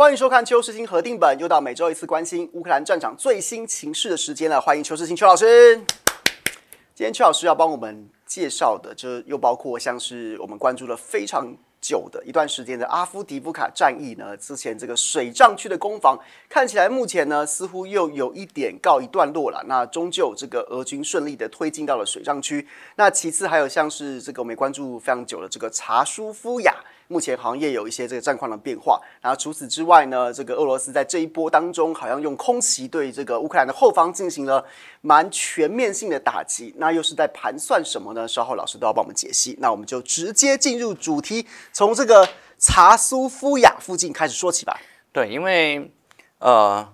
欢迎收看邱世新核定本，又到每周一次关心乌克兰战场最新情势的时间了。欢迎邱世新邱老师。今天邱老师要帮我们介绍的，就是又包括像是我们关注了非常久的一段时间的阿夫迪夫卡战役呢。之前这个水障区的攻防看起来目前呢似乎又有一点告一段落了。那终究这个俄军顺利的推进到了水障区。那其次还有像是这个我们关注非常久的这个查舒夫亚。目前行业有一些这个战况的变化，然后除此之外呢，这个俄罗斯在这一波当中好像用空袭对这个乌克兰的后方进行了蛮全面性的打击，那又是在盘算什么呢？稍后老师都要帮我们解析。那我们就直接进入主题，从这个查苏夫雅附近开始说起吧。对，因为呃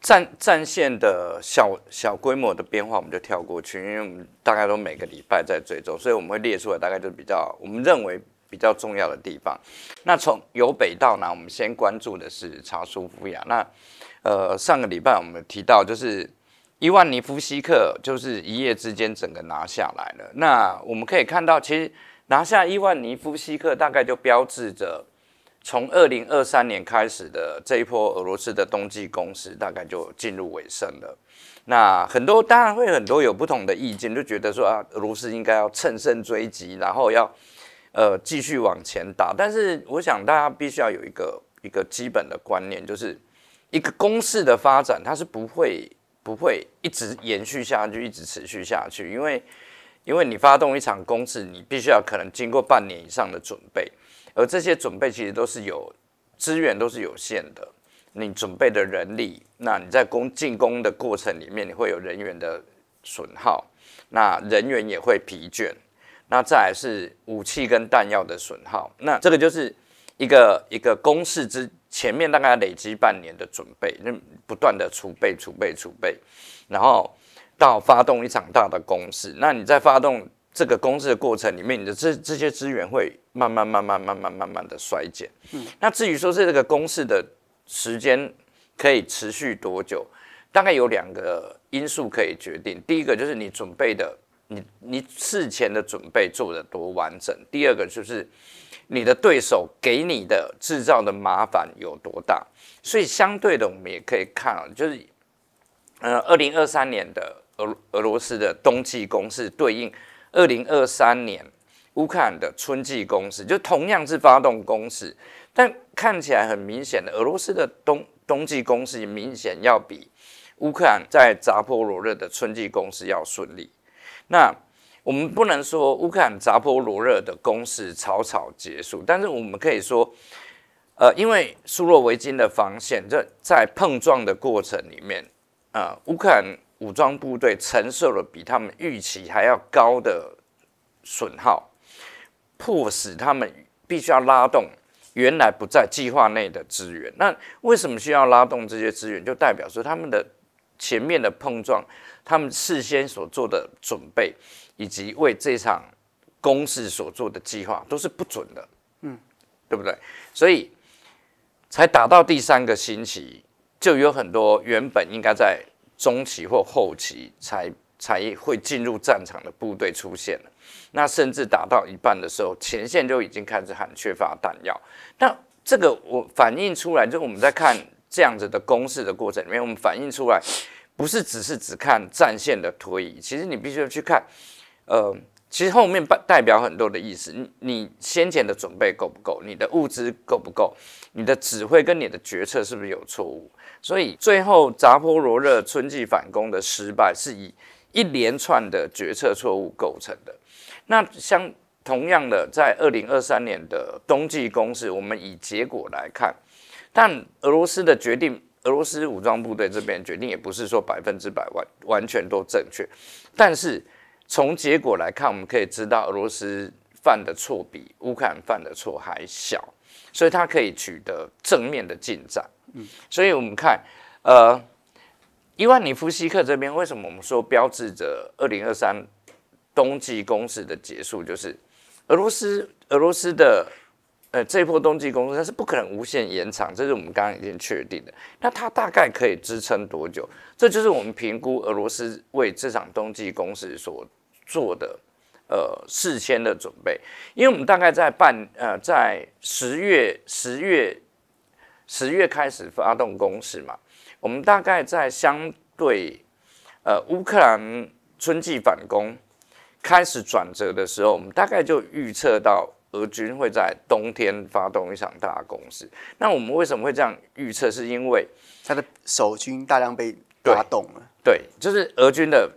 战战线的小小规模的变化，我们就跳过去，因为我们大概都每个礼拜在追踪，所以我们会列出来，大概就比较我们认为。比较重要的地方，那从由北到南，我们先关注的是查苏夫亚。那，呃，上个礼拜我们提到，就是伊万尼夫西克，就是一夜之间整个拿下来了。那我们可以看到，其实拿下伊万尼夫西克，大概就标志着从二零二三年开始的这一波俄罗斯的冬季攻势，大概就进入尾声了。那很多当然会很多有不同的意见，就觉得说啊，俄罗斯应该要乘胜追击，然后要。呃，继续往前打，但是我想大家必须要有一个一个基本的观念，就是一个公式的发展，它是不会不会一直延续下去，一直持续下去，因为因为你发动一场攻势，你必须要可能经过半年以上的准备，而这些准备其实都是有资源都是有限的，你准备的人力，那你在攻进攻的过程里面，你会有人员的损耗，那人员也会疲倦。那再是武器跟弹药的损耗，那这个就是一个一个公式之前面大概累积半年的准备，那不断的储备、储备、储备，然后到发动一场大的攻势。那你在发动这个攻势的过程里面，你的这这些资源会慢慢慢慢慢慢慢慢的衰减。嗯，那至于说是这个攻势的时间可以持续多久，大概有两个因素可以决定。第一个就是你准备的。你你事前的准备做的多完整？第二个就是你的对手给你的制造的麻烦有多大？所以相对的，我们也可以看啊，就是，呃，二零二三年的俄俄罗斯的冬季攻势对应二零二三年乌克兰的春季攻势，就同样是发动攻势，但看起来很明显的，俄罗斯的冬冬季攻势明显要比乌克兰在扎波罗热的春季攻势要顺利。那我们不能说乌克兰扎波罗热的攻势草草结束，但是我们可以说，呃，因为苏洛维金的防线在在碰撞的过程里面，啊，乌克兰武装部队承受了比他们预期还要高的损耗，迫使他们必须要拉动原来不在计划内的资源。那为什么需要拉动这些资源？就代表说他们的。前面的碰撞，他们事先所做的准备，以及为这场攻势所做的计划，都是不准的。嗯，对不对？所以才打到第三个星期，就有很多原本应该在中期或后期才才会进入战场的部队出现了。那甚至打到一半的时候，前线就已经开始喊缺乏弹药。那这个我反映出来，就是我们在看。这样子的公式的过程里面，我们反映出来，不是只是只看战线的推移，其实你必须要去看，呃，其实后面代表很多的意思。你先前的准备够不够？你的物资够不够？你的指挥跟你的决策是不是有错误？所以最后扎波罗热春季反攻的失败，是以一连串的决策错误构成的。那像同样的，在二零二三年的冬季攻势，我们以结果来看。但俄罗斯的决定，俄罗斯武装部队这边决定也不是说百分之百完完全都正确，但是从结果来看，我们可以知道俄罗斯犯的错比乌克兰犯的错还小，所以它可以取得正面的进展。嗯，所以我们看，呃，伊万尼夫西克这边为什么我们说标志着二零二三冬季攻势的结束，就是俄罗斯俄罗斯的。呃，这一波冬季公司它是不可能无限延长，这是我们刚刚已经确定的。那它大概可以支撑多久？这就是我们评估俄罗斯为这场冬季攻势所做的呃事先的准备。因为我们大概在半呃在十月十月十月开始发动攻势嘛，我们大概在相对呃乌克兰春季反攻开始转折的时候，我们大概就预测到。俄军会在冬天发动一场大攻势。那我们为什么会这样预测？是因为他的守军大量被发动了。对，就是俄军的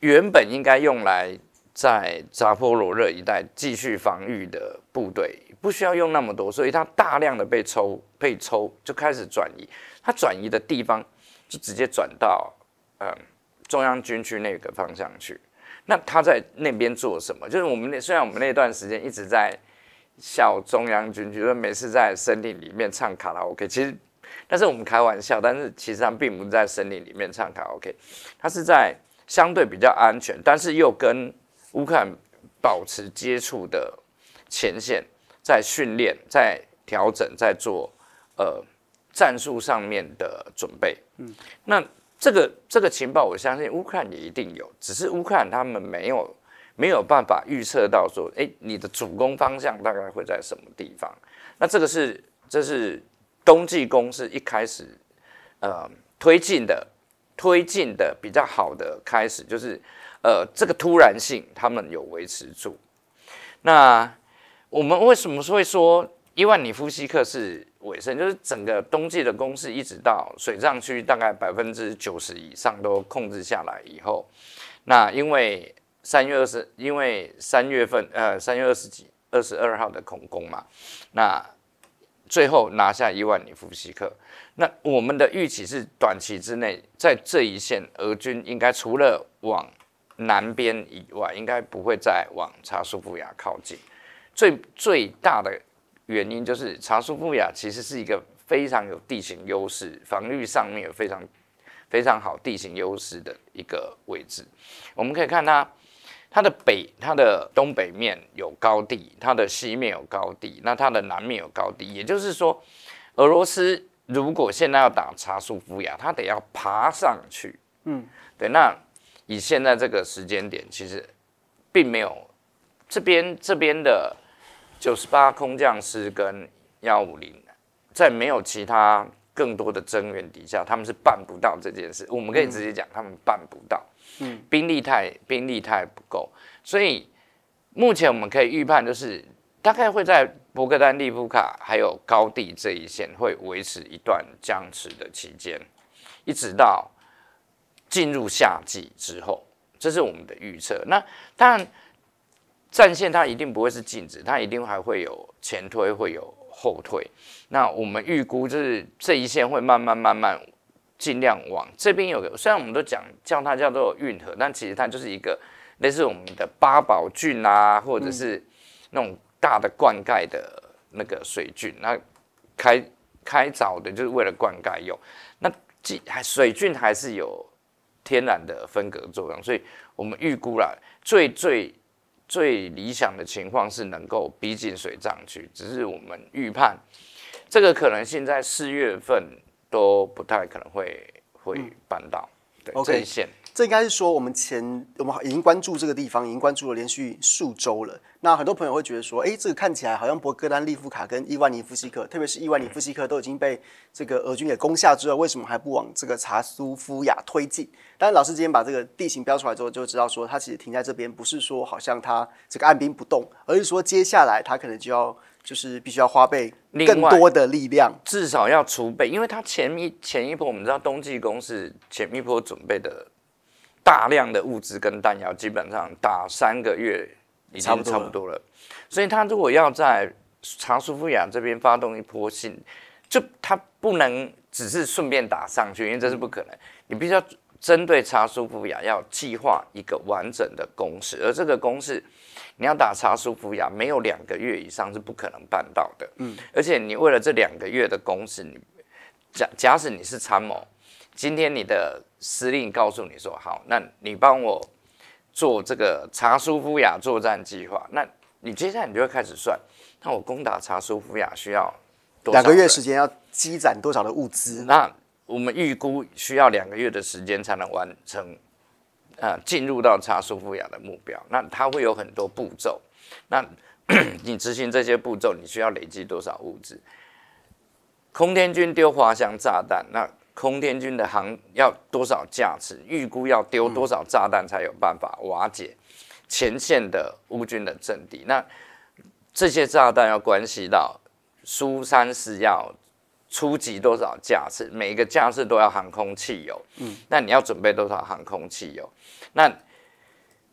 原本应该用来在扎波罗热一带继续防御的部队，不需要用那么多，所以他大量的被抽，被抽就开始转移。他转移的地方就直接转到嗯中央军区那个方向去。那他在那边做什么？就是我们那虽然我们那段时间一直在。小中央军区说，每次在森林里面唱卡拉 OK，其实，但是我们开玩笑，但是其实他并不是在森林里面唱卡拉 OK，他是在相对比较安全，但是又跟乌克兰保持接触的前线，在训练，在调整，在做呃战术上面的准备。嗯，那这个这个情报，我相信乌克兰也一定有，只是乌克兰他们没有。没有办法预测到说，哎，你的主攻方向大概会在什么地方？那这个是这是冬季攻势一开始，呃，推进的推进的比较好的开始，就是呃，这个突然性他们有维持住。那我们为什么会说伊万尼夫西克是尾声？就是整个冬季的攻势一直到水涨区大概百分之九十以上都控制下来以后，那因为。三月二十，因为三月份，呃，三月二十几，二十二号的恐攻嘛，那最后拿下伊万里夫斯克，那我们的预期是短期之内，在这一线俄军应该除了往南边以外，应该不会再往查苏布雅靠近。最最大的原因就是查苏布雅其实是一个非常有地形优势，防御上面有非常非常好地形优势的一个位置，我们可以看它。它的北、它的东北面有高地，它的西面有高地，那它的南面有高地。也就是说，俄罗斯如果现在要打查苏夫亚，它得要爬上去。嗯，对。那以现在这个时间点，其实并没有这边这边的九十八空降师跟幺五零，在没有其他更多的增援底下，他们是办不到这件事。我们可以直接讲，他们办不到。嗯，兵力太兵力太不够，所以目前我们可以预判，就是大概会在博格丹利夫卡还有高地这一线会维持一段僵持的期间，一直到进入夏季之后，这是我们的预测。那当然，战线它一定不会是静止，它一定还会有前推，会有后退。那我们预估就是这一线会慢慢慢慢。尽量往这边有个，虽然我们都讲叫它叫做运河，但其实它就是一个类似我们的八宝郡啊，或者是那种大的灌溉的那个水菌，那开开凿的就是为了灌溉用。那既水菌还是有天然的分隔作用，所以我们预估了最最最理想的情况是能够逼近水涨去，只是我们预判这个可能性在四月份。都不太可能会会办到，对这一线。这应该是说，我们前我们已经关注这个地方，已经关注了连续数周了。那很多朋友会觉得说，哎，这个看起来好像博格丹·利夫卡跟伊万尼夫西克，特别是伊万尼夫西克都已经被这个俄军给攻下之后，为什么还不往这个查苏夫亚推进？但老师今天把这个地形标出来之后，就知道说，他其实停在这边，不是说好像他这个按兵不动，而是说接下来他可能就要。就是必须要花费更多的力量，至少要储备，因为他前一前一波我们知道冬季攻势，前一波准备的大量的物资跟弹药，基本上打三个月已差不多差不多了。所以他如果要在查苏夫雅这边发动一波信，就他不能只是顺便打上去，因为这是不可能。你必须要针对查苏夫雅要计划一个完整的攻势，而这个攻势。你要打查舒夫雅，没有两个月以上是不可能办到的。嗯，而且你为了这两个月的工时，你假假使你是参谋，今天你的司令告诉你说好，那你帮我做这个查舒夫雅作战计划，那你接下来你就会开始算，那我攻打查舒夫雅需要两个月时间，要积攒多少的物资？那我们预估需要两个月的时间才能完成。呃，进入到差舒夫雅的目标，那它会有很多步骤，那 你执行这些步骤，你需要累积多少物资？空天军丢滑翔炸弹，那空天军的航要多少架次，预估要丢多少炸弹才有办法瓦解前线的乌军的阵地？那这些炸弹要关系到苏三是要。初级多少架次？每一个架次都要航空汽油。嗯，那你要准备多少航空汽油？那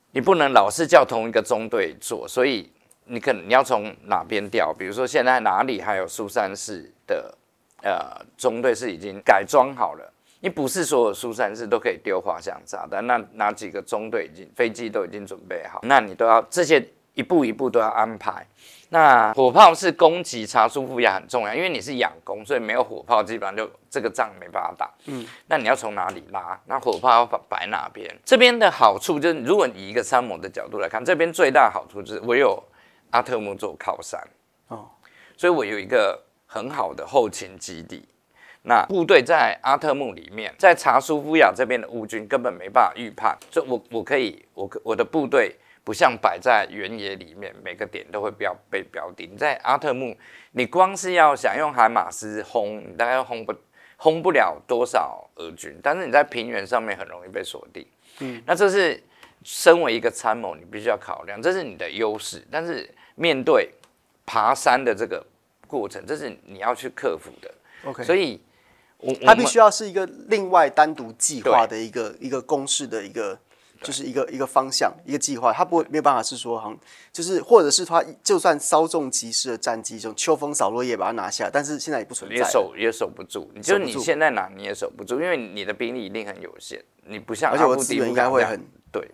你不能老是叫同一个中队做，所以你可能你要从哪边调？比如说现在哪里还有苏三式？的呃中队是已经改装好了，你不是所有苏三式都可以丢滑翔炸弹，那哪几个中队已经飞机都已经准备好？那你都要这些一步一步都要安排。那火炮是攻击查苏夫亚很重要，因为你是养攻，所以没有火炮，基本上就这个仗没办法打。嗯，那你要从哪里拉？那火炮要摆哪边？这边的好处就是，如果你一个参谋的角度来看，这边最大的好处就是我有阿特木做靠山，哦，所以我有一个很好的后勤基地。那部队在阿特木里面，在查苏夫亚这边的乌军根本没办法预判，所以我我可以我我的部队。不像摆在原野里面，每个点都会标被标定。你在阿特木，你光是要想用海马斯轰，你大概轰不轰不了多少俄军。但是你在平原上面很容易被锁定。嗯，那这是身为一个参谋，你必须要考量，这是你的优势。但是面对爬山的这个过程，这是你要去克服的。OK，所以，我他必须要是一个另外单独计划的一个一个公式的一个。就是一个一个方向，一个计划，他不会没有办法是说，好像就是或者是他就算稍纵即逝的战绩，中秋风扫落叶把它拿下，但是现在也不存在，也守也守不住。就你现在拿你也守不住，因为你的兵力一定很有限，你不像而我自己应该会很对，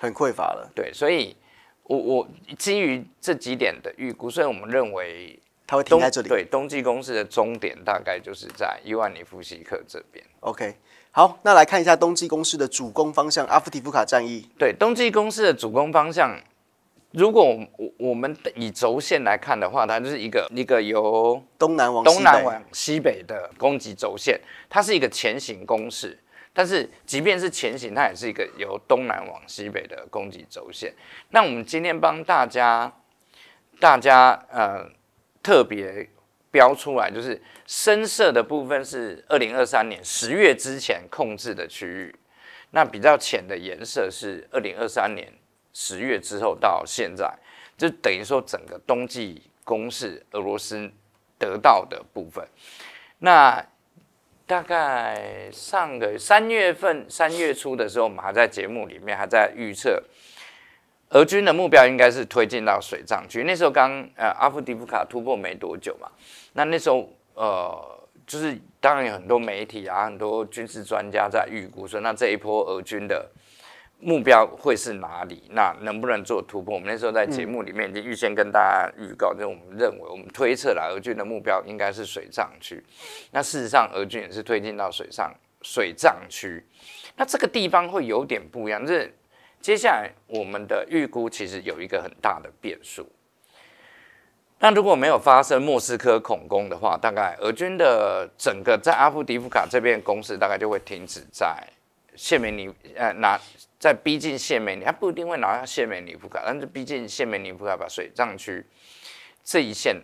很匮乏了。对，所以，我我基于这几点的预估，所以我们认为他会停在这里。对，冬季攻势的终点大概就是在伊万尼夫西克这边。OK。好，那来看一下冬季攻势的主攻方向——阿夫提夫卡战役。对，冬季攻势的主攻方向，如果我我们以轴线来看的话，它就是一个一个由东南往东南往西北的攻击轴线。它是一个前行攻势，但是即便是前行，它也是一个由东南往西北的攻击轴线。那我们今天帮大家，大家呃，特别。标出来就是深色的部分是二零二三年十月之前控制的区域，那比较浅的颜色是二零二三年十月之后到现在，就等于说整个冬季攻势俄罗斯得到的部分。那大概上个月三月份三月初的时候，我们还在节目里面还在预测，俄军的目标应该是推进到水上区。那时候刚呃阿夫迪夫卡突破没多久嘛。那那时候，呃，就是当然有很多媒体啊，很多军事专家在预估说，那这一波俄军的目标会是哪里？那能不能做突破？我们那时候在节目里面已经预先跟大家预告，就是我们认为，我们推测了俄军的目标应该是水上区。那事实上，俄军也是推进到水上、水障区。那这个地方会有点不一样，就是接下来我们的预估其实有一个很大的变数。那如果没有发生莫斯科恐攻的话，大概俄军的整个在阿夫迪夫卡这边攻势大概就会停止在谢梅尼，呃，拿在逼近谢梅尼，他不一定会拿下谢梅尼夫卡，但是逼近谢梅尼夫卡把水藏区这一线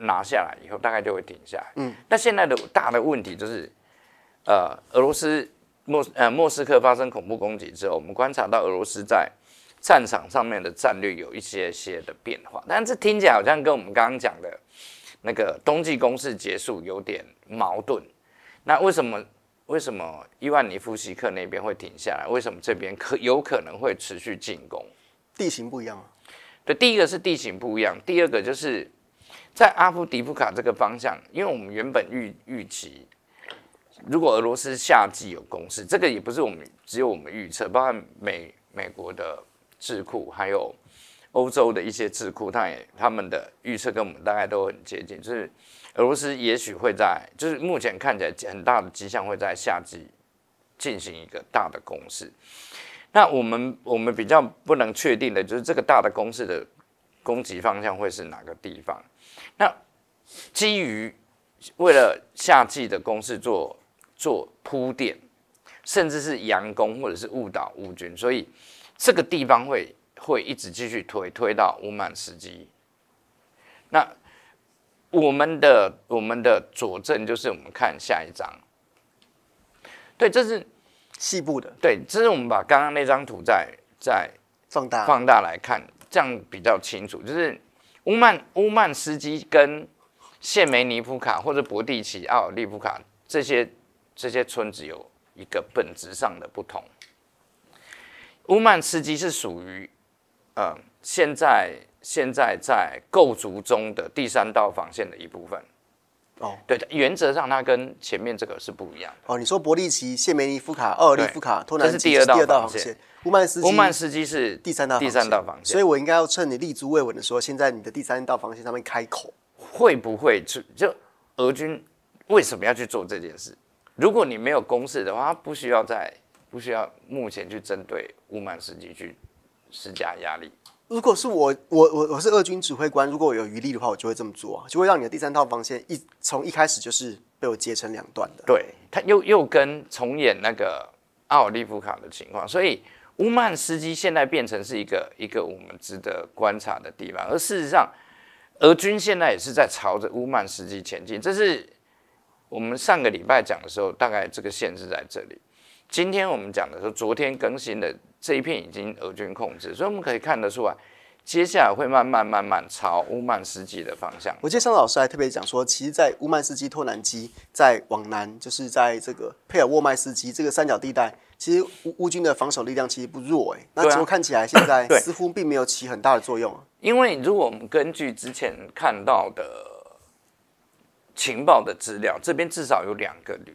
拿下来以后，大概就会停下来。嗯，那现在的大的问题就是，呃，俄罗斯莫呃莫斯科发生恐怖攻击之后，我们观察到俄罗斯在。战场上面的战略有一些些的变化，但这听起来好像跟我们刚刚讲的那个冬季攻势结束有点矛盾。那为什么为什么伊万尼夫西克那边会停下来？为什么这边可有可能会持续进攻？地形不一样啊。对，第一个是地形不一样，第二个就是在阿夫迪夫卡这个方向，因为我们原本预预期，如果俄罗斯夏季有攻势，这个也不是我们只有我们预测，包括美美国的。智库还有欧洲的一些智库，他也他们的预测跟我们大概都很接近，就是俄罗斯也许会在，就是目前看起来很大的迹象会在夏季进行一个大的攻势。那我们我们比较不能确定的就是这个大的攻势的攻击方向会是哪个地方。那基于为了夏季的攻势做做铺垫，甚至是佯攻或者是误导乌军，所以。这个地方会会一直继续推推到乌曼斯基。那我们的我们的佐证就是我们看下一张。对，这是西部的。对，这是我们把刚刚那张图再再放大放大来看，这样比较清楚。就是乌曼乌曼斯基跟谢梅尼夫卡或者博蒂奇奥利夫卡这些这些村子有一个本质上的不同。乌曼斯基是属于，嗯，现在现在在构筑中的第三道防线的一部分。哦，对的，原则上它跟前面这个是不一样的。哦，你说博利奇、谢梅尼夫卡、奥尔利夫卡、托南是第二道防线。乌曼斯基是第三道第三道防线。所以，我应该要趁你立足未稳的时候，先在你的第三道防线上面开口。会不会就就俄军为什么要去做这件事？如果你没有攻势的话，不需要在。不需要目前去针对乌曼斯基去施加压力。如果是我，我我我是俄军指挥官，如果我有余力的话，我就会这么做，就会让你的第三套防线一从一开始就是被我截成两段的。对，他又又跟重演那个奥利夫卡的情况，所以乌曼斯基现在变成是一个一个我们值得观察的地方。而事实上，俄军现在也是在朝着乌曼斯基前进。这是我们上个礼拜讲的时候，大概这个线是在这里。今天我们讲的是昨天更新的这一片已经俄军控制，所以我们可以看得出来，接下来会慢慢慢慢朝乌曼斯基的方向。我记得张老师还特别讲说，其实，在乌曼斯基、托南基在往南，就是在这个佩尔沃麦斯基这个三角地带，其实乌乌军的防守力量其实不弱哎，那结果看起来现在似乎并没有起很大的作用？因为如果我们根据之前看到的情报的资料，这边至少有两个旅。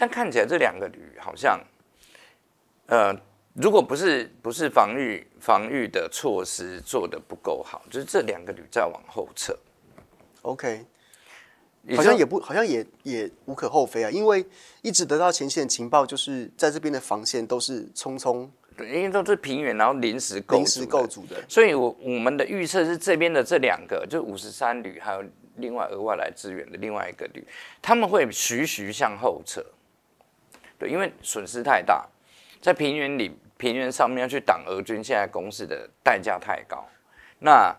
但看起来这两个旅好像，呃，如果不是不是防御防御的措施做的不够好，就是这两个旅在往后撤。OK，好像也不好像也也无可厚非啊，因为一直得到前线情报，就是在这边的防线都是匆匆，因为都是平原，然后临时临时构筑的，所以我我们的预测是这边的这两个，就五十三旅还有另外额外来支援的另外一个旅，他们会徐徐向后撤。对，因为损失太大，在平原里、平原上面要去挡俄军现在攻势的代价太高。那，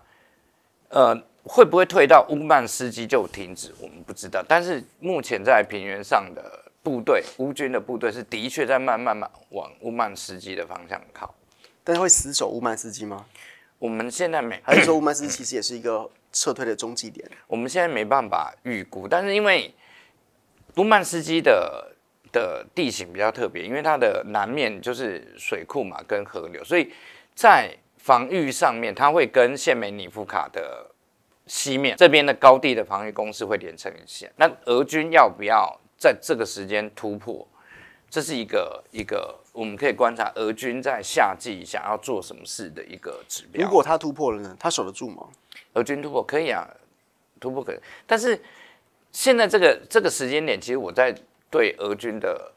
呃，会不会退到乌曼斯基就停止？我们不知道。但是目前在平原上的部队，乌军的部队是的确在慢慢慢往乌曼斯基的方向靠。但是会死守乌曼斯基吗？我们现在没，还是说乌曼斯基其实也是一个撤退的终极点？我们现在没办法预估，但是因为乌曼斯基的。的地形比较特别，因为它的南面就是水库嘛，跟河流，所以在防御上面，它会跟谢美尼夫卡的西面这边的高地的防御工事会连成一线。那俄军要不要在这个时间突破？这是一个一个我们可以观察俄军在夏季想要做什么事的一个指标。如果他突破了呢？他守得住吗？俄军突破可以啊，突破可以，但是现在这个这个时间点，其实我在。对俄军的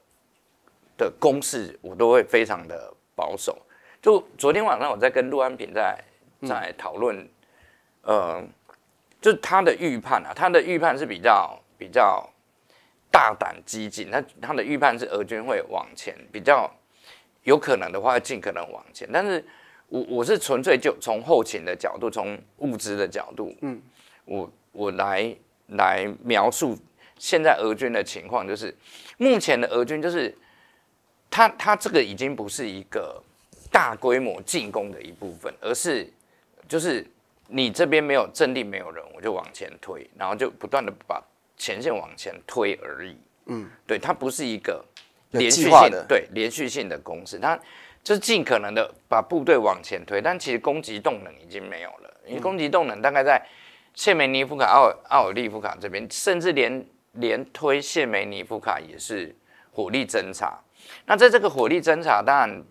的攻势，我都会非常的保守。就昨天晚上我在跟陆安平在在讨论，呃，就他的预判啊，他的预判是比较比较大胆激进。他他的预判是俄军会往前，比较有可能的话，尽可能往前。但是我我是纯粹就从后勤的角度，从物资的角度，嗯，我我来来描述。现在俄军的情况就是，目前的俄军就是，他他这个已经不是一个大规模进攻的一部分，而是就是你这边没有阵地没有人，我就往前推，然后就不断的把前线往前推而已。嗯，对，它不是一个连续性的，对连续性的攻势，它就是尽可能的把部队往前推，但其实攻击动能已经没有了，因为攻击动能大概在谢梅尼夫卡、奥奥尔利夫卡这边，甚至连。连推谢梅尼夫卡也是火力侦查，那在这个火力侦查，当然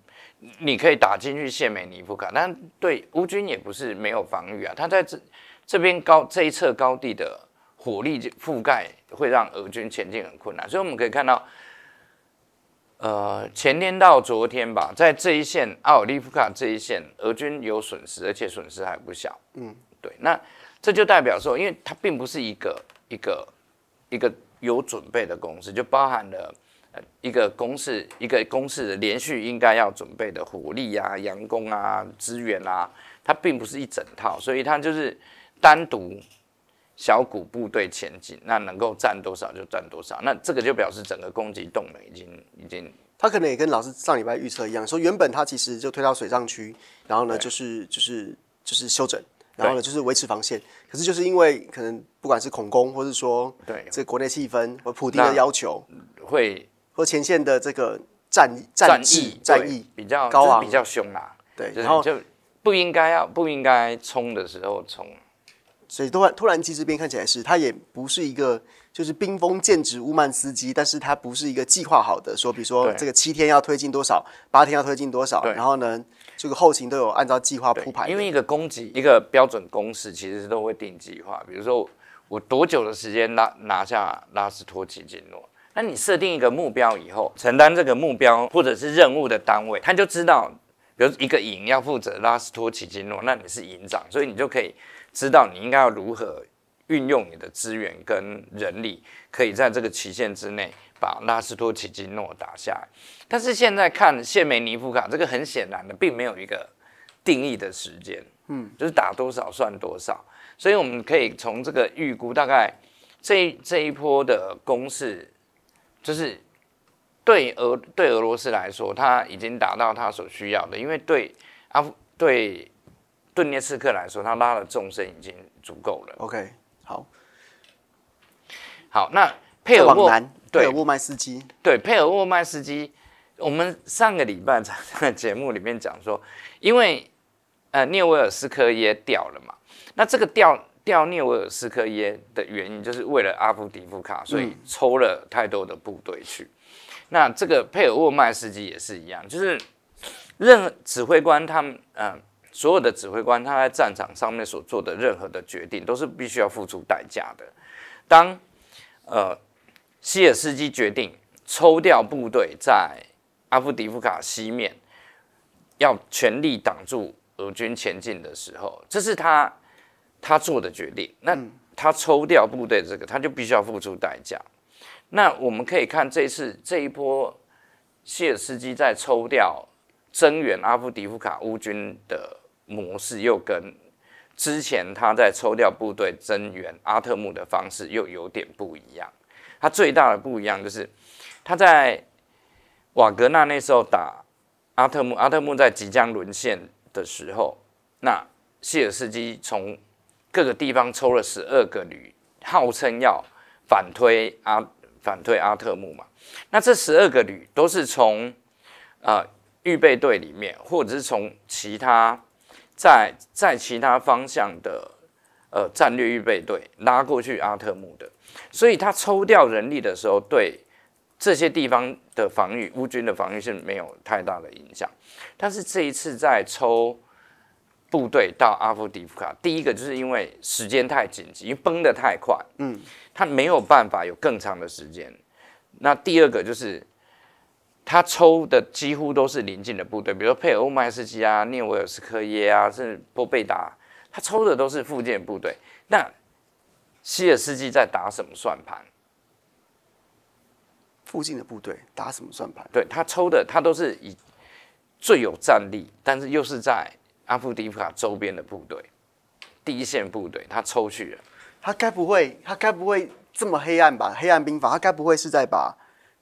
你可以打进去谢梅尼夫卡，但对乌军也不是没有防御啊。他在这这边高这一侧高地的火力覆盖，会让俄军前进很困难。所以我们可以看到，呃，前天到昨天吧，在这一线奥利夫卡这一线，俄军有损失，而且损失还不小。嗯，对，那这就代表说，因为它并不是一个一个。一个有准备的公司，就包含了呃一个公式，一个公式的连续应该要准备的火力啊、阳光啊、资源啊，它并不是一整套，所以它就是单独小股部队前进，那能够占多少就占多少，那这个就表示整个攻击动能已经已经。他可能也跟老师上礼拜预测一样，说原本他其实就推到水上区，然后呢就是就是就是休整。然后呢，就是维持防线。可是就是因为可能不管是恐攻，或是说对这国内气氛和普丁的要求，会或前线的这个战战役战役比较高啊，比较凶啊。对，然后就不应该要不应该冲的时候冲。所以突然，突然机这变看起来是，它也不是一个就是兵锋剑指乌曼斯基，但是它不是一个计划好的，说比如说这个七天要推进多少，八天要推进多少，然后呢，这个后勤都有按照计划铺排。因为一个攻击，一个标准公式其实都会定计划，比如说我多久的时间拿拿下拉斯托奇金诺？那你设定一个目标以后，承担这个目标或者是任务的单位，他就知道，比如一个营要负责拉斯托奇金诺，那你是营长，所以你就可以。知道你应该要如何运用你的资源跟人力，可以在这个期限之内把拉斯托奇基诺打下来。但是现在看谢梅尼夫卡，这个很显然的，并没有一个定义的时间，嗯，就是打多少算多少。所以我们可以从这个预估，大概这这一波的攻势，就是对俄对俄罗斯来说，它已经达到它所需要的，因为对阿对。顿涅茨克来说，他拉的纵深已经足够了。OK，好，好，那佩尔沃南尔沃麦斯基，对佩尔沃麦斯基，我们上个礼拜在节目里面讲说，因为呃涅维尔斯科耶掉了嘛，那这个掉掉涅维尔斯科耶的原因，就是为了阿夫迪夫卡，所以抽了太多的部队去。那这个佩尔沃麦斯基也是一样，就是任指挥官他们嗯。所有的指挥官他在战场上面所做的任何的决定，都是必须要付出代价的。当呃希尔斯基决定抽调部队在阿夫迪夫卡西面，要全力挡住俄军前进的时候，这是他他做的决定。那他抽调部队这个，他就必须要付出代价。那我们可以看这次这一波谢尔斯基在抽调增援阿夫迪夫卡乌军的。模式又跟之前他在抽调部队增援阿特木的方式又有点不一样。他最大的不一样就是他在瓦格纳那时候打阿特木，阿特木在即将沦陷的时候，那希尔斯基从各个地方抽了十二个旅，号称要反推阿反推阿特木嘛。那这十二个旅都是从啊预备队里面，或者是从其他。在在其他方向的呃战略预备队拉过去阿特木的，所以他抽调人力的时候，对这些地方的防御，乌军的防御是没有太大的影响。但是这一次在抽部队到阿夫迪夫卡，第一个就是因为时间太紧急，因为崩得太快，嗯，他没有办法有更长的时间。那第二个就是。他抽的几乎都是邻近的部队，比如佩尔乌麦斯基啊、涅维尔斯科耶啊，甚至波贝达，他抽的都是附近的部队。那希尔斯基在打什么算盘？附近的部队打什么算盘？对他抽的，他都是以最有战力，但是又是在阿夫迪夫卡周边的部队，第一线部队，他抽去了。他该不会，他该不会这么黑暗吧？黑暗兵法，他该不会是在把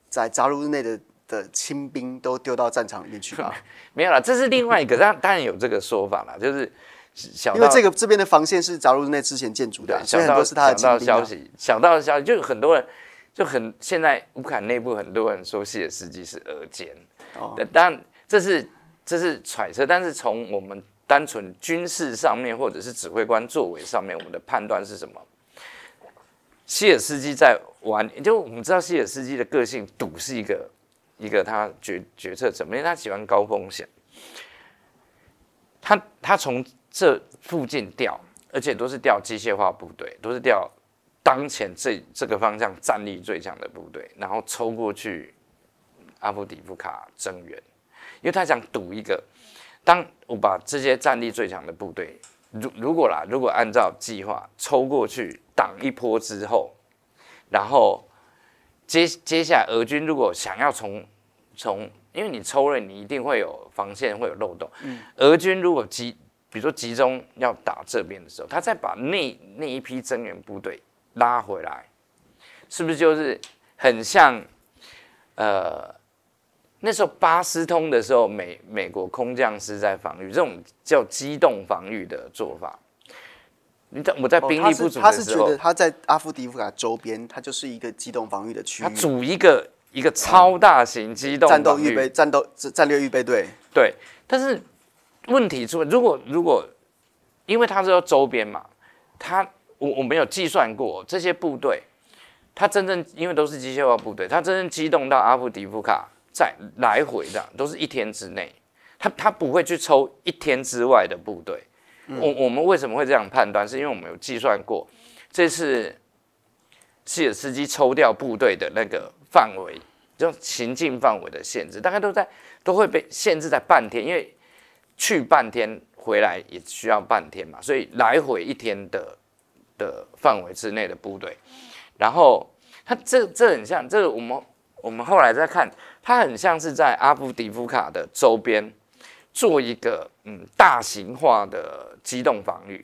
在扎卢日内？的的清兵都丢到战场里面去了，没有了，这是另外一个，当然有这个说法了，就是想，因为这个这边的防线是扎入那之前建筑的，所想到多是他的。想到消息，想到的消息，就很多人就很现在乌坎内部很多人说谢尔斯基是俄奸，哦，但这是这是揣测，但是从我们单纯军事上面或者是指挥官作为上面，我们的判断是什么？谢尔斯基在玩，就我们知道谢尔斯基的个性，赌是一个。一个他决决策怎么？他喜欢高风险。他他从这附近调，而且都是调机械化部队，都是调当前这这个方向战力最强的部队，然后抽过去阿夫迪夫卡增援，因为他想赌一个。当我把这些战力最强的部队，如如果啦，如果按照计划抽过去挡一波之后，然后接接下来俄军如果想要从从因为你抽了，你一定会有防线会有漏洞。嗯，俄军如果集，比如说集中要打这边的时候，他再把那那一批增援部队拉回来，是不是就是很像，呃，那时候巴斯通的时候，美美国空降师在防御这种叫机动防御的做法。你在我在兵力不足的时候，他在阿夫迪夫卡周边，他就是一个机动防御的区域，他组一个。一个超大型机动战斗预备战斗战战略预备队，对，但是问题出如果如果，因为他是要周边嘛，他我我没有计算过这些部队，他真正因为都是机械化部队，他真正机动到阿布迪夫卡再来回的都是一天之内，他他不会去抽一天之外的部队。我我们为什么会这样判断？是因为我们有计算过这次谢尔斯基抽调部队的那个。范围，就行进范围的限制，大概都在都会被限制在半天，因为去半天回来也需要半天嘛，所以来回一天的的范围之内的部队。然后，它这这很像，这个我们我们后来再看，它很像是在阿布迪夫卡的周边做一个嗯大型化的机动防御，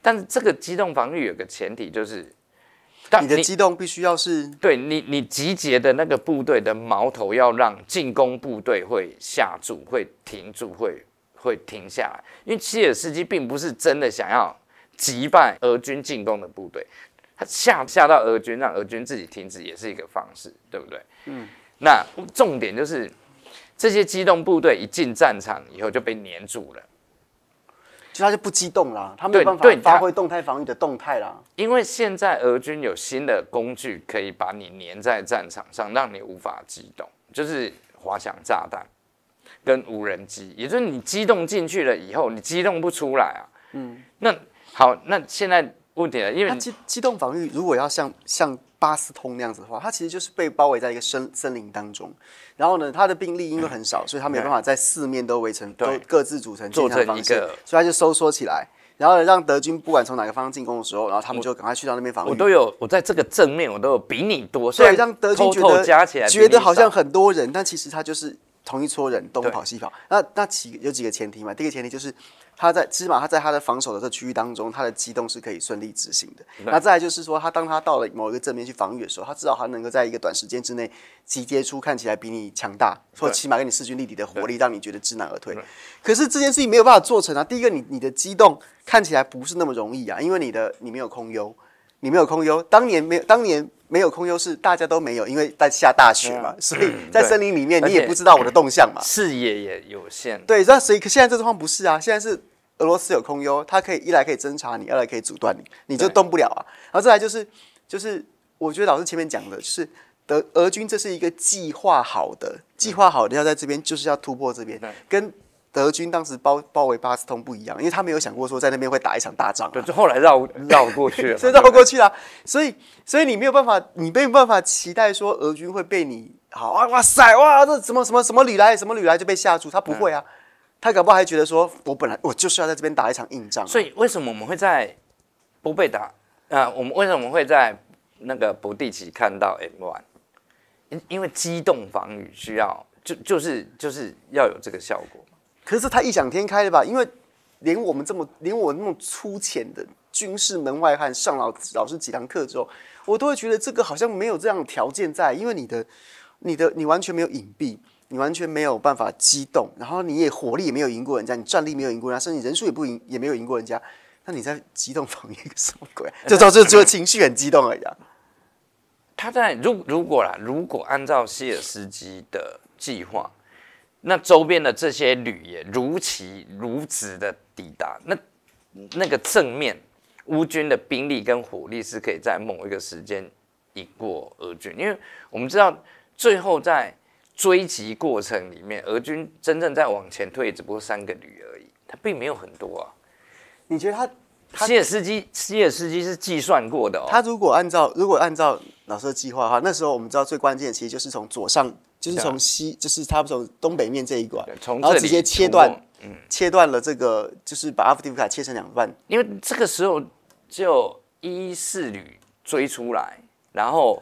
但是这个机动防御有个前提就是。你的机动必须要是对你，你集结的那个部队的矛头要让进攻部队会下注，会停住，会会停下来。因为切尔斯基并不是真的想要击败俄军进攻的部队，他下下到俄军，让俄军自己停止也是一个方式，对不对？嗯，那重点就是这些机动部队一进战场以后就被黏住了。他就不激动了，他没办法发挥动态防御的动态了。因为现在俄军有新的工具，可以把你粘在战场上，让你无法激动，就是滑翔炸弹跟无人机。也就是你激动进去了以后，你激动不出来啊。嗯，那好，那现在问题了，因为机机动防御如果要像像。巴斯通那样子的话，他其实就是被包围在一个森森林当中。然后呢，他的兵力因为很少，所以他没办法在四面都围成，都各自组成作战方式，所以他就收缩起来。然后让德军不管从哪个方向进攻的时候，然后他们就赶快去到那边防御。我都有，我在这个正面，我都有比你多，所以让德军觉得加起来觉得好像很多人，但其实他就是。同一撮人东跑西跑，那那几有几个前提嘛？第一个前提就是他在芝麻，他在他的防守的这区域当中，他的机动是可以顺利执行的。那再就是说，他当他到了某一个正面去防御的时候，他至少他能够在一个短时间之内集结出看起来比你强大，或起码跟你势均力敌的火力，让你觉得知难而退。可是这件事情没有办法做成啊！第一个，你你的机动看起来不是那么容易啊，因为你的你没有空优，你没有空优，当年没有当年。没有空优势，大家都没有，因为在下大雪嘛，所以在森林里面你也不知道我的动向嘛，视野也有限。对，那所以可现在这状况不是啊，现在是俄罗斯有空优，它可以一来可以侦查你，二来可以阻断你，你就动不了啊。然后再来就是就是，我觉得老师前面讲的就是德俄军这是一个计划好的，计划好的要在这边就是要突破这边跟。德军当时包包围巴斯通不一样，因为他没有想过说在那边会打一场大仗，对，就后来绕 绕过去了，所以绕过去了。所以，所以你没有办法，你没有办法期待说俄军会被你好啊，哇塞，哇，这什么什么什么旅来什么旅来就被吓住，他不会啊，他搞不好还觉得说，我本来我就是要在这边打一场硬仗。所以，为什么我们会在不被打？啊？我们为什么会在那个不蒂奇看到 one？因因为机动防御需要，就就是就是要有这个效果嘛。可是他异想天开的吧？因为连我们这么连我那么粗浅的军事门外汉，上老老师几堂课之后，我都会觉得这个好像没有这样条件在。因为你的、你的、你完全没有隐蔽，你完全没有办法机动，然后你也火力也没有赢过人家，你战力没有赢过人家，甚至人数也不赢，也没有赢过人家。那你在激动防御什么鬼？就 到这，就情绪很激动而已啊！他在如如果啦，如果按照谢尔斯基的计划。那周边的这些旅也如旗如此的抵达，那那个正面乌军的兵力跟火力是可以在某一个时间引过俄军，因为我们知道最后在追击过程里面，俄军真正在往前退只不过三个旅而已，他并没有很多啊。你觉得他西尔斯基西尔斯基是计算过的哦？他如果按照如果按照老师的计划的话，那时候我们知道最关键的其实就是从左上。就是从西，就是他们从东北面这一块，然后直接切断，切断了这个，就是把阿夫提夫卡切成两半。因为这个时候就一四旅追出来，然后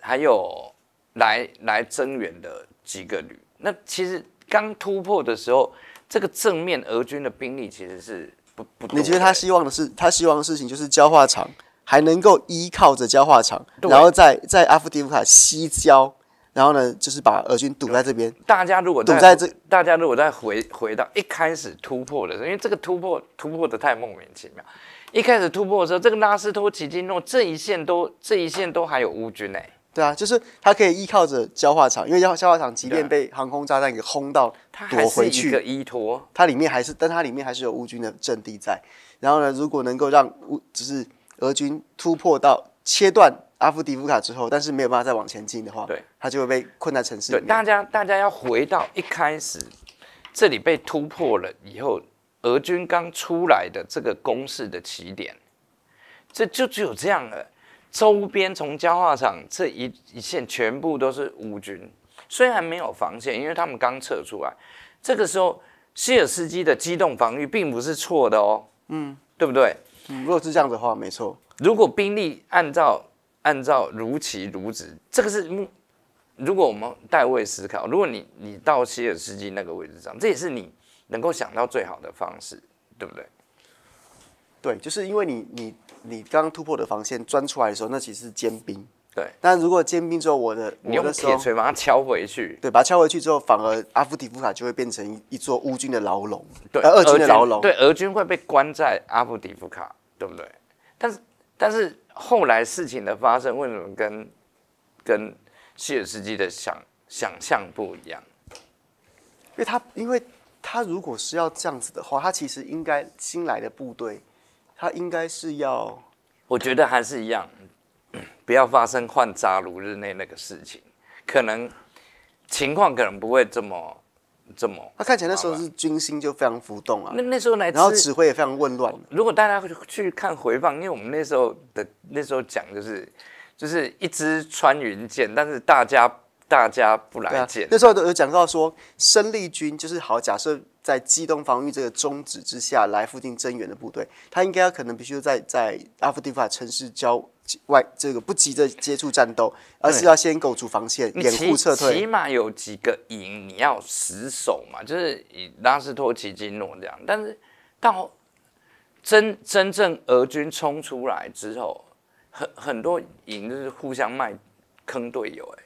还有来来增援的几个旅。那其实刚突破的时候，这个正面俄军的兵力其实是不不。你觉得他希望的是，他希望的事情就是焦化厂还能够依靠着焦化厂，然后在在阿夫提夫卡西郊。然后呢，就是把俄军堵在这边。大家如果堵在这，大家如果再回回到一开始突破的时候，因为这个突破突破的太莫名其妙。一开始突破的时候，这个拉斯托奇金诺这一线都这一线都还有乌军哎。对啊，就是他可以依靠着焦化厂，因为焦焦化厂即便被航空炸弹给轰到，他还去一个依托，它里面还是，但它里面还是有乌军的阵地在。然后呢，如果能够让乌只是俄军突破到切断。阿夫迪夫卡之后，但是没有办法再往前进的话，对，他就会被困在城市里。大家，大家要回到一开始，这里被突破了以后，俄军刚出来的这个攻势的起点，这就只有这样了。周边从焦化厂这一一线全部都是乌军，虽然没有防线，因为他们刚撤出来。这个时候，希尔斯基的机动防御并不是错的哦，嗯，对不对？如果是这样的话，没错。如果兵力按照按照如棋如止，这个是，目。如果我们代位思考，如果你你到希尔斯基那个位置上，这也是你能够想到最好的方式，对不对？对，就是因为你你你刚突破的防线钻出来的时候，那其实是尖兵，对。但如果尖兵之后，我的你用铁锤把它敲回去，对，把它敲回去之后，反而阿夫迪夫卡就会变成一座乌军的牢笼，对，俄军的牢笼，对，俄军会被关在阿夫迪夫卡，对不对？但是，但是。后来事情的发生为什么跟跟希斯基的想想象不一样？因为他，因为他如果是要这样子的话，他其实应该新来的部队，他应该是要。我觉得还是一样，不要发生换扎卢日内那个事情，可能情况可能不会这么。怎么？他看起来那时候是军心就非常浮动啊。那那时候来，然后指挥也非常混乱。如果大家去看回放，因为我们那时候的那时候讲就是，就是一支穿云箭，但是大家大家不来捡。那时候有讲到说，生力军就是好，假设在机动防御这个宗旨之下来附近增援的部队，他应该可能必须在在阿夫迪法城市交。外这个不急着接触战斗，而是要先构筑防线，掩护撤退。起码有几个营你要死守嘛，就是以拉斯托奇金诺这样。但是到真真正俄军冲出来之后，很很多营就是互相卖坑队友哎。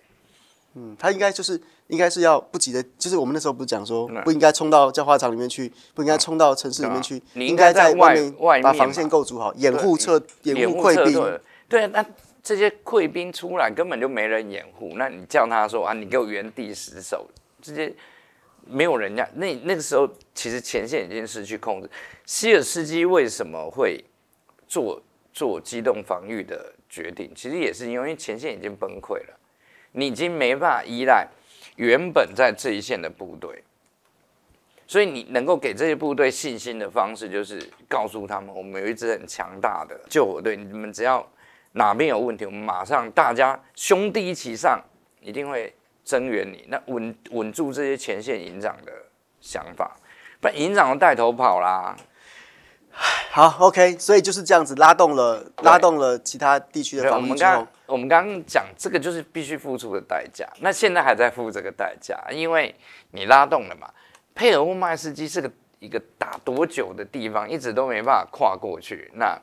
嗯，他应该就是应该是要不急的，就是我们那时候不是讲说不应该冲到教化厂里面去，不应该冲到城市里面去，应该在外面把防线构筑好，掩护撤掩护溃兵。对啊，那这些溃兵出来根本就没人掩护。那你叫他说啊，你给我原地死守，这些没有人家。那那个时候其实前线已经失去控制。希尔斯基为什么会做做机动防御的决定？其实也是因为前线已经崩溃了，你已经没办法依赖原本在这一线的部队，所以你能够给这些部队信心的方式，就是告诉他们，我们有一支很强大的救火队，你们只要。哪边有问题，我们马上大家兄弟一起上，一定会增援你。那稳稳住这些前线营长的想法，不然营长都带头跑啦。好，OK，所以就是这样子拉动了，拉动了其他地区的防御我们刚我们刚刚讲这个就是必须付出的代价，那现在还在付这个代价，因为你拉动了嘛。佩尔乌麦斯基是个一个打多久的地方，一直都没办法跨过去。那。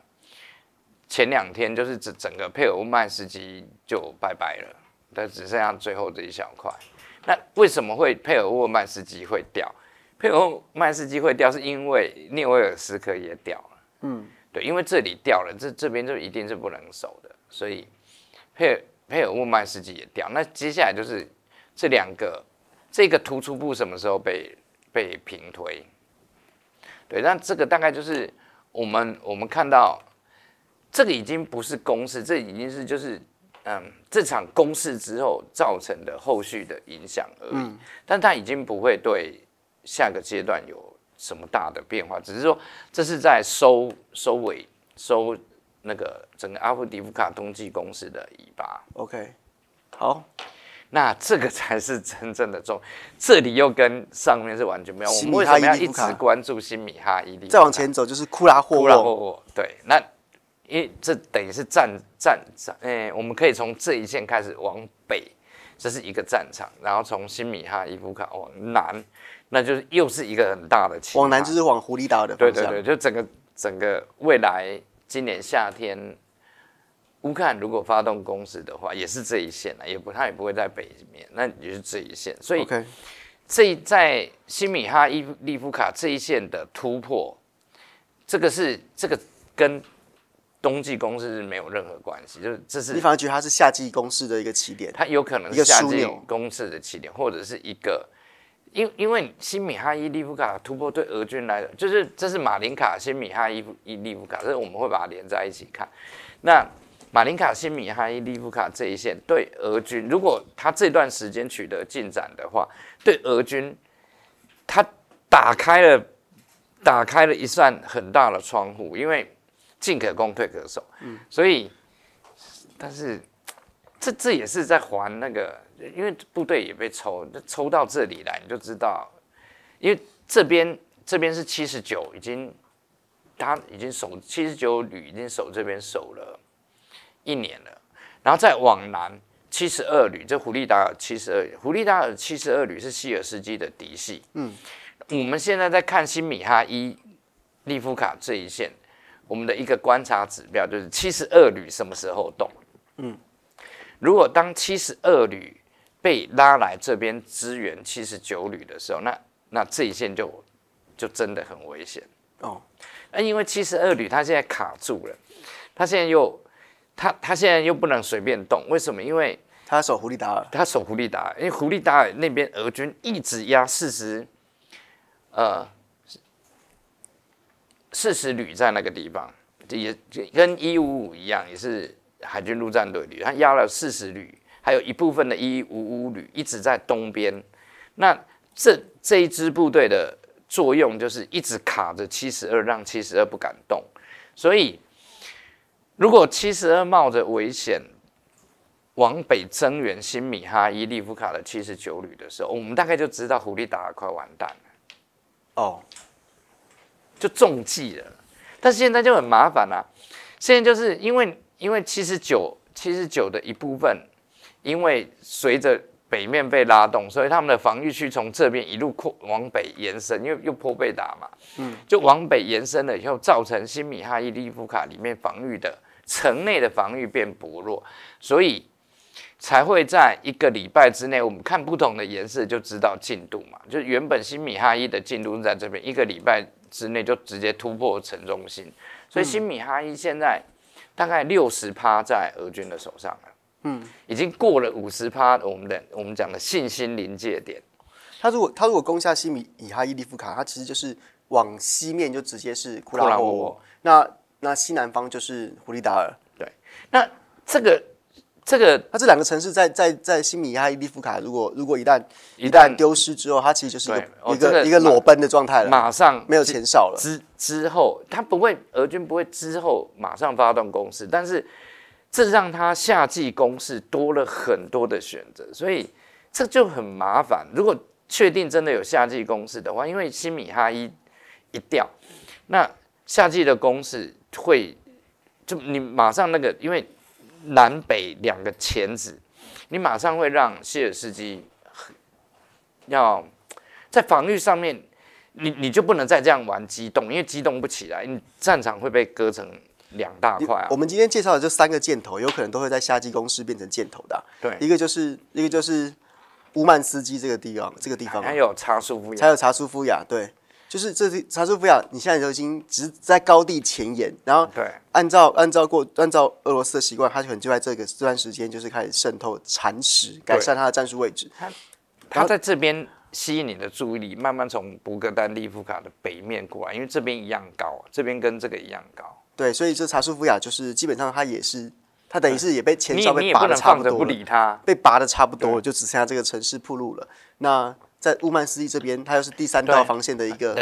前两天就是整整个佩尔沃曼斯基就拜拜了，但只剩下最后这一小块。那为什么会佩尔沃曼斯基会掉？佩尔沃曼斯基会掉，是因为涅维尔斯科也掉了。嗯，对，因为这里掉了，这这边就一定是不能守的，所以佩佩尔沃曼斯基也掉。那接下来就是这两个，这个突出部什么时候被被平推？对，那这个大概就是我们我们看到。这个已经不是公式，这已经是就是，嗯，这场公式之后造成的后续的影响而已。但它已经不会对下个阶段有什么大的变化，只是说这是在收收尾收那个整个阿布迪夫卡冬季公司的尾巴。OK，好，那这个才是真正的重。这里又跟上面是完全没有。我为什么要一直关注新米哈伊利。再往前走就是库拉霍沃。库拉霍沃对那。因为这等于是战战场，哎，我们可以从这一线开始往北，这是一个战场，然后从新米哈伊夫卡往南，那就是又是一个很大的。往南就是往狐狸岛的。对对对，就整个整个未来今年夏天，乌克兰如果发动攻势的话，也是这一线啊，也不它也不会在北面，那也是这一线。所以，这在新米哈伊利夫卡这一线的突破，这个是这个跟。冬季攻势是没有任何关系，就是这是你反而觉得它是夏季攻势的一个起点，它有可能是夏季公攻势的起点，或者是一个，因因为新米哈伊利夫卡突破对俄军来的，就是这是马林卡、新米哈伊伊利夫卡，这我们会把它连在一起看。那马林卡、新米哈伊利夫卡这一线对俄军，如果他这段时间取得进展的话，对俄军，他打开了打开了一扇很大的窗户，因为。进可攻，退可守，嗯，所以，但是，这这也是在还那个，因为部队也被抽，抽到这里来，你就知道，因为这边这边是七十九，已经，他已经守七十九旅已经守这边守了一年了，然后再往南，七十二旅，这胡利达尔七十二，胡利达尔七十二旅是希尔斯基的嫡系，嗯，我们现在在看新米哈伊利夫卡这一线。我们的一个观察指标就是七十二旅什么时候动？嗯，如果当七十二旅被拉来这边支援七十九旅的时候，那那这一线就就真的很危险哦。那因为七十二旅他现在卡住了，他现在又他他现在又不能随便动，为什么？因为他守狐狸尔，他守狐狸尔，因为狐狸尔那边俄军一直压四十，呃。四十旅在那个地方，也跟一五五一样，也是海军陆战队旅。他压了四十旅，还有一部分的一五五旅一直在东边。那这这一支部队的作用就是一直卡着七十二，让七十二不敢动。所以，如果七十二冒着危险往北增援新米哈伊利夫卡的七十九旅的时候，我们大概就知道狐狸打快完蛋了。哦。就中计了，但是现在就很麻烦啦。现在就是因为因为七十九七十九的一部分，因为随着北面被拉动，所以他们的防御区从这边一路扩往北延伸，因为又坡被打嘛，嗯，就往北延伸了，以后造成新米哈伊利夫卡里面防御的城内的防御变薄弱，所以。才会在一个礼拜之内，我们看不同的颜色就知道进度嘛。就是原本新米哈伊的进度是在这边，一个礼拜之内就直接突破城中心，所以新米哈伊现在大概六十趴在俄军的手上了。嗯，已经过了五十趴，我们的我们讲的信心临界点。他如果他如果攻下新米哈伊利夫卡，他其实就是往西面就直接是库拉霍，那那西南方就是胡利达尔。对，那这个。这个，他这两个城市在在在新米哈伊利夫卡，如果如果一旦一旦丢失之后，它其实就是一个一个裸奔的状态了，马上没有钱少了之之后，他不会俄军不会之后马上发动攻势，但是这让他夏季攻势多了很多的选择，所以这就很麻烦。如果确定真的有夏季攻势的话，因为新米哈伊一掉，那夏季的攻势会就你马上那个因为。南北两个钳子，你马上会让谢尔斯基要，在防御上面，你你就不能再这样玩机动，因为机动不起来，你战场会被割成两大块。啊，我们今天介绍的这三个箭头，有可能都会在夏季攻势变成箭头的。对，一个就是一个就是乌曼斯基这个地方，这个地方还有查舒夫，还有查舒夫雅。对。就是这查苏夫亚，你现在就已经只在高地前沿，然后按照按照过按照俄罗斯的习惯，他可能就在这个这段时间，就是开始渗透蚕食，改善他的战术位置。他在这边吸引你的注意力，慢慢从布格丹利夫卡的北面过来，因为这边一样高，这边跟这个一样高。对，所以这查苏夫亚就是基本上他也是，他等于是也被前哨被拔差不多，不理他被拔的差不多，就只剩下这个城市铺路了。那。在乌曼斯基这边，它又是第三道防线的一个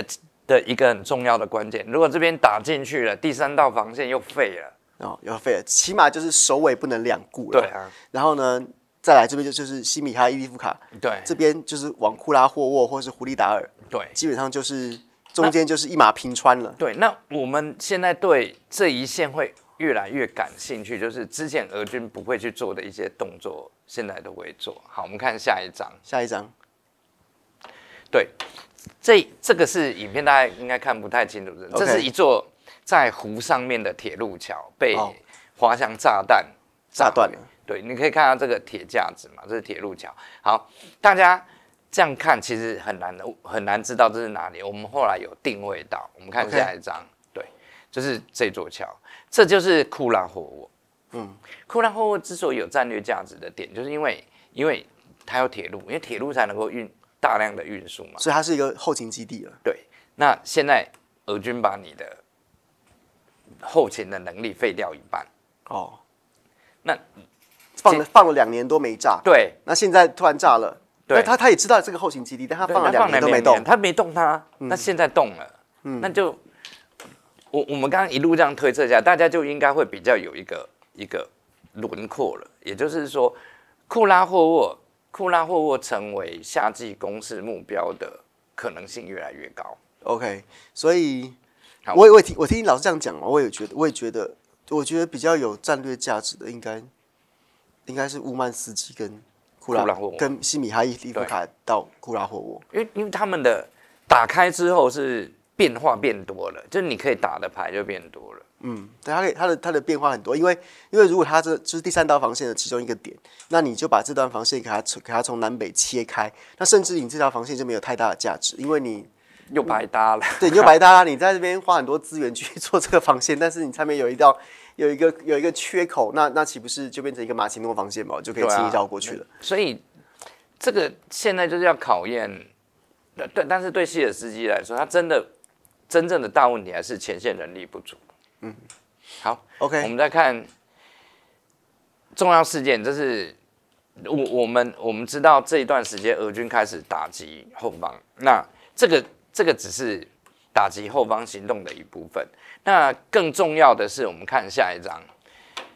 的，一个很重要的关键。如果这边打进去了，第三道防线又废了，哦，又废了，起码就是首尾不能两顾了。对啊。然后呢，再来这边就就是西米哈伊夫卡，对，这边就是往库拉霍沃或是胡利达尔，对，基本上就是中间就是一马平川了。对，那我们现在对这一线会越来越感兴趣，就是之前俄军不会去做的一些动作，现在都会做。好，我们看下一张。下一张，对，这这个是影片，大家应该看不太清楚。这是一座在湖上面的铁路桥，被滑翔炸弹炸断了。对，你可以看到这个铁架子嘛，这是铁路桥。好，大家这样看其实很难很难知道这是哪里。我们后来有定位到，我们看下一张。对，就是这座桥，这就是库拉霍沃。嗯，库拉霍沃之所以有战略价值的点，就是因为因为它有铁路，因为铁路才能够运。大量的运输嘛，所以它是一个后勤基地了。对，那现在俄军把你的后勤的能力废掉一半哦。那放了放了两年多没炸，对。那现在突然炸了，对，他他也知道这个后勤基地，但他放了两年都没动，他没动他，那现在动了，嗯，那就我我们刚刚一路这样推测一下，大家就应该会比较有一个一个轮廓了。也就是说，库拉霍沃。库拉霍沃成为夏季攻势目标的可能性越来越高。OK，所以我也我也听我听老师这样讲，我也觉得我也觉得，我觉得比较有战略价值的，应该应该是乌曼斯基跟库拉霍沃跟西米哈伊夫卡到库拉霍沃，因为因为他们的打开之后是。变化变多了，就是你可以打的牌就变多了。嗯，对，它可以，它的它的变化很多，因为因为如果它这就是第三道防线的其中一个点，那你就把这段防线给它给它从南北切开，那甚至你这条防线就没有太大的价值，因为你又白搭了。对，你就白搭了，你在这边花很多资源去做这个防线，但是你上面有一道有一个有一个缺口，那那岂不是就变成一个马奇诺防线嘛？就可以轻易绕过去了。所以这个现在就是要考验，但但是对希尔斯基来说，他真的。真正的大问题还是前线人力不足。嗯，好，OK，我们再看重要事件。这是我我们我们知道这一段时间俄军开始打击后方，那这个这个只是打击后方行动的一部分。那更重要的是，我们看下一张，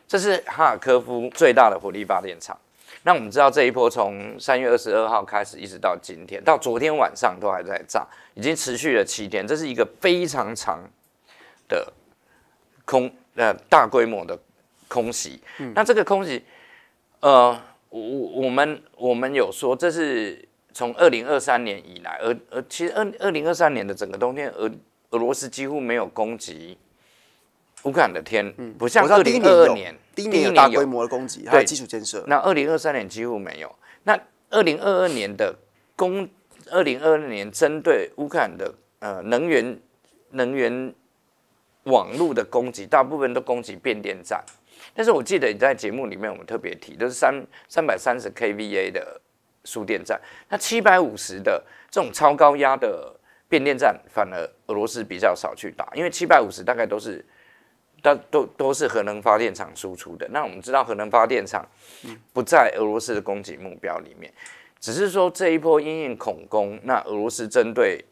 这是哈尔科夫最大的火力发电厂。那我们知道这一波从三月二十二号开始，一直到今天，到昨天晚上都还在炸，已经持续了七天，这是一个非常长的空呃大规模的空袭。那这个空袭，呃，我我们我们有说这是从二零二三年以来，而而其实二二零二三年的整个冬天，俄俄罗斯几乎没有攻击。乌克兰的天不像二零二年，第一年有大规模的攻击，还有基础建设。那二零二三年几乎没有。那二零二二年的攻，二零二二年针对乌克兰的呃能源能源网络的攻击，大部分都攻击变电站。但是我记得你在节目里面我们特别提，就是三三百三十 kva 的输电站。那七百五十的这种超高压的变电站，反而俄罗斯比较少去打，因为七百五十大概都是。但都都是核能发电厂输出的。那我们知道核能发电厂不在俄罗斯的攻击目标里面，只是说这一波阴影恐攻，那俄罗斯针对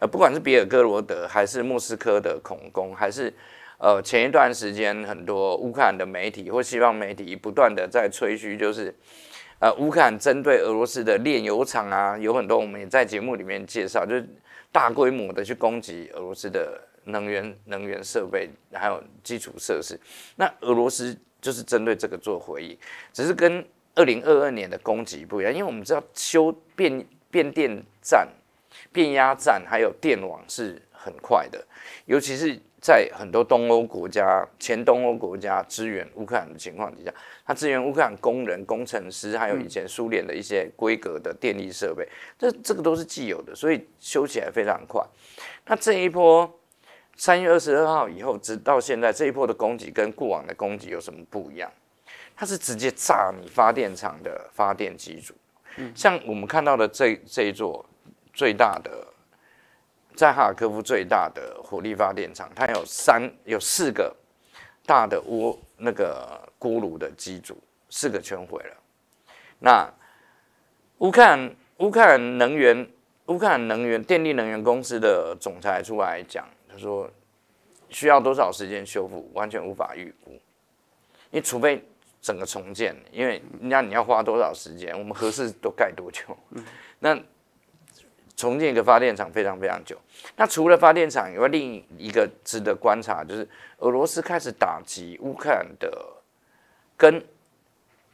呃不管是比尔哥罗德还是莫斯科的恐攻，还是呃前一段时间很多乌克兰的媒体或西方媒体不断的在吹嘘，就是呃乌克兰针对俄罗斯的炼油厂啊，有很多我们也在节目里面介绍，就是大规模的去攻击俄罗斯的。能源、能源设备还有基础设施，那俄罗斯就是针对这个做回应，只是跟二零二二年的供给不一样，因为我们知道修变变电站、变压站还有电网是很快的，尤其是在很多东欧国家、前东欧国家支援乌克兰的情况底下，它支援乌克兰工人、工程师还有以前苏联的一些规格的电力设备，这这个都是既有的，所以修起来非常快。那这一波。三月二十二号以后，直到现在，这一波的攻击跟过往的攻击有什么不一样？它是直接炸你发电厂的发电机组。像我们看到的这这一座最大的，在哈尔科夫最大的火力发电厂，它有三有四个大的窝那个锅炉的机组，四个全毁了。那乌克兰乌克兰能源乌克兰能源电力能源公司的总裁出来讲。他说：“需要多少时间修复？完全无法预估。你除非整个重建，因为人家你要花多少时间？我们合适都盖多久？那重建一个发电厂非常非常久。那除了发电厂以外，另一个值得观察就是，俄罗斯开始打击乌克兰的跟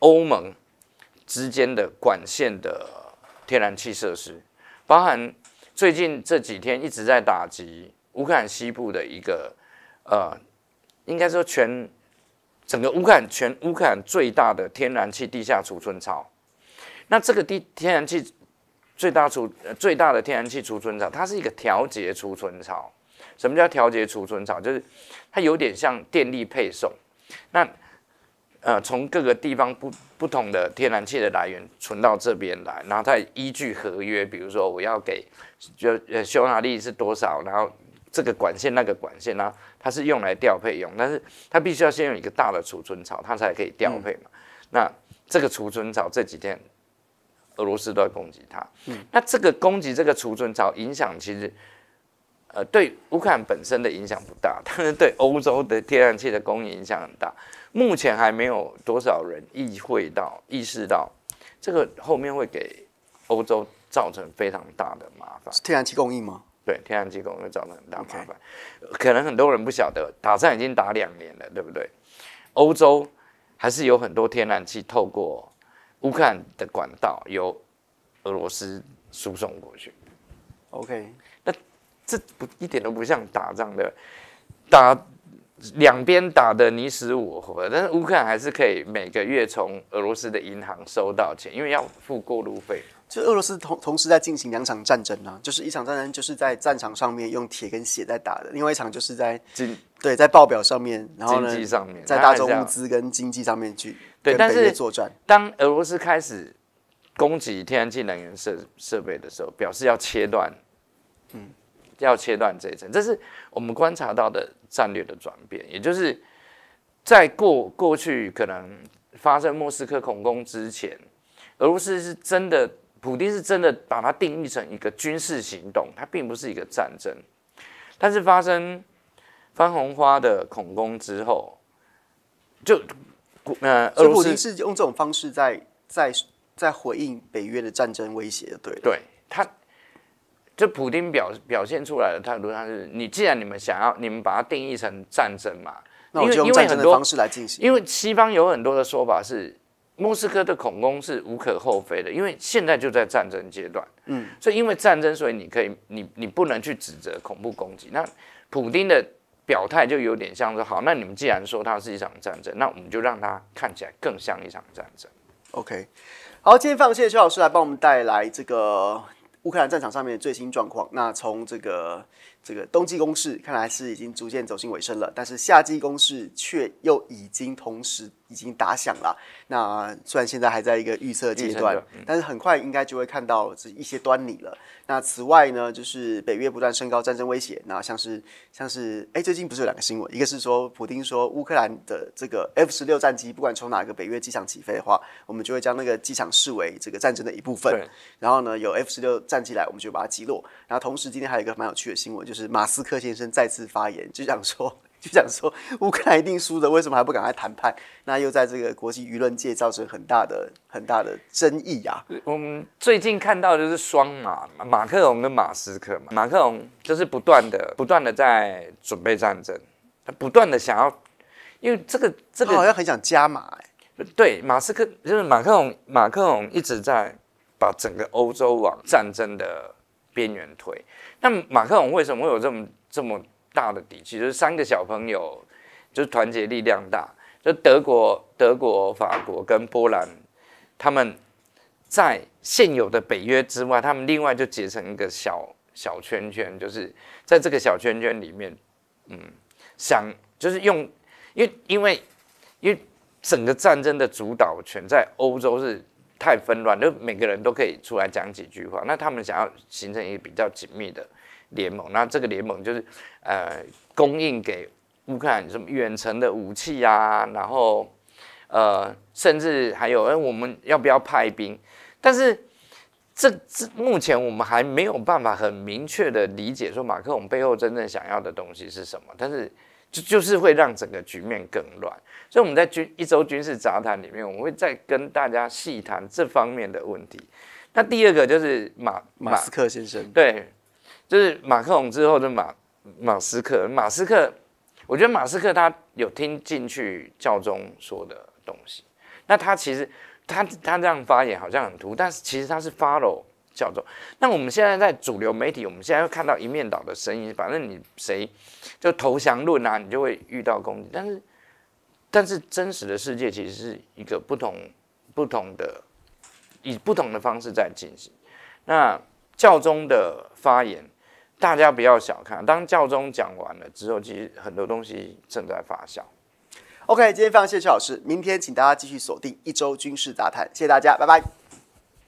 欧盟之间的管线的天然气设施，包含最近这几天一直在打击。”乌克兰西部的一个，呃，应该说全整个乌克兰全乌克兰最大的天然气地下储存槽。那这个地天然气最大储最大的天然气储存槽，它是一个调节储存槽。什么叫调节储存槽？就是它有点像电力配送。那呃，从各个地方不不同的天然气的来源存到这边来，然后它依据合约，比如说我要给就呃匈牙利是多少，然后。这个管线那个管线呢，它是用来调配用，但是它必须要先有一个大的储存槽，它才可以调配嘛。那这个储存槽这几天俄罗斯都在攻击它，那这个攻击这个储存槽影响其实，呃，对乌克兰本身的影响不大，但是对欧洲的天然气的供应影响很大。目前还没有多少人意会到、意识到这个后面会给欧洲造成非常大的麻烦。天然气供应吗？对天然气供应造成很大破坏，可能很多人不晓得，打仗已经打两年了，对不对？欧洲还是有很多天然气透过乌克兰的管道由俄罗斯输送过去。OK，那这不一点都不像打仗的打。两边打的你死我活，但是乌克兰还是可以每个月从俄罗斯的银行收到钱，因为要付过路费。就俄罗斯同同时在进行两场战争啊，就是一场战争就是在战场上面用铁跟血在打的，另外一场就是在对在报表上面，然后呢，在大众物资跟经济上面去对，但是作战，当俄罗斯开始攻击天然气能源设设备的时候，表示要切断，嗯，要切断这一层，这是我们观察到的。战略的转变，也就是在过过去可能发生莫斯科恐攻之前，俄罗斯是真的，普京是真的把它定义成一个军事行动，它并不是一个战争。但是发生翻红花的恐攻之后，就呃，俄罗斯是用这种方式在在在回应北约的战争威胁对对？对，他。就普丁表表现出来的态度上是，你既然你们想要，你们把它定义成战争嘛，那我用战争的方式来进行。因为西方有很多的说法是，莫斯科的恐攻是无可厚非的，因为现在就在战争阶段，嗯，所以因为战争，所以你可以，你你不能去指责恐怖攻击。那普丁的表态就有点像说，好，那你们既然说它是一场战争，那我们就让它看起来更像一场战争。OK，好，今天放，谢谢邱老师来帮我们带来这个。乌克兰战场上面的最新状况，那从这个这个冬季攻势看来是已经逐渐走进尾声了，但是夏季攻势却又已经同时。已经打响了。那虽然现在还在一个预测阶段，但是很快应该就会看到一些端倪了。那此外呢，就是北约不断升高战争威胁。那像是像是哎，最近不是有两个新闻？一个是说，普丁说乌克兰的这个 F 十六战机，不管从哪个北约机场起飞的话，我们就会将那个机场视为这个战争的一部分。然后呢，有 F 十六战机来，我们就把它击落。然后同时，今天还有一个蛮有趣的新闻，就是马斯克先生再次发言，就想说。就讲说乌克兰一定输的，为什么还不赶快谈判？那又在这个国际舆论界造成很大的、很大的争议啊！我们最近看到就是双马，马克龙跟马斯克嘛。马克龙就是不断的、不断的在准备战争，他不断的想要，因为这个这个好像很想加码哎。对，马斯克就是马克龙，马克龙一直在把整个欧洲往战争的边缘推。那马克龙为什么会有这么这么？大的底气就是三个小朋友，就是团结力量大。就德国、德国、法国跟波兰，他们在现有的北约之外，他们另外就结成一个小小圈圈，就是在这个小圈圈里面，嗯，想就是用，因为因为因为整个战争的主导权在欧洲是太纷乱，就每个人都可以出来讲几句话。那他们想要形成一个比较紧密的。联盟，那这个联盟就是，呃，供应给乌克兰什么远程的武器啊，然后，呃，甚至还有，哎，我们要不要派兵？但是这这目前我们还没有办法很明确的理解，说马克龙背后真正想要的东西是什么。但是就就是会让整个局面更乱。所以我们在军一周军事杂谈里面，我们会再跟大家细谈这方面的问题。那第二个就是马马斯克先生，对。就是马克龙之后的马马斯克，马斯克，我觉得马斯克他有听进去教宗说的东西。那他其实他他这样发言好像很突，但是其实他是 follow 教宗。那我们现在在主流媒体，我们现在会看到一面倒的声音。反正你谁就投降论啊，你就会遇到攻击。但是但是真实的世界其实是一个不同不同的，以不同的方式在进行。那教宗的发言。大家不要小看，当教宗讲完了之后，其实很多东西正在发酵。OK，今天非常谢谢邱老师，明天请大家继续锁定一周军事杂谈，谢谢大家，拜拜。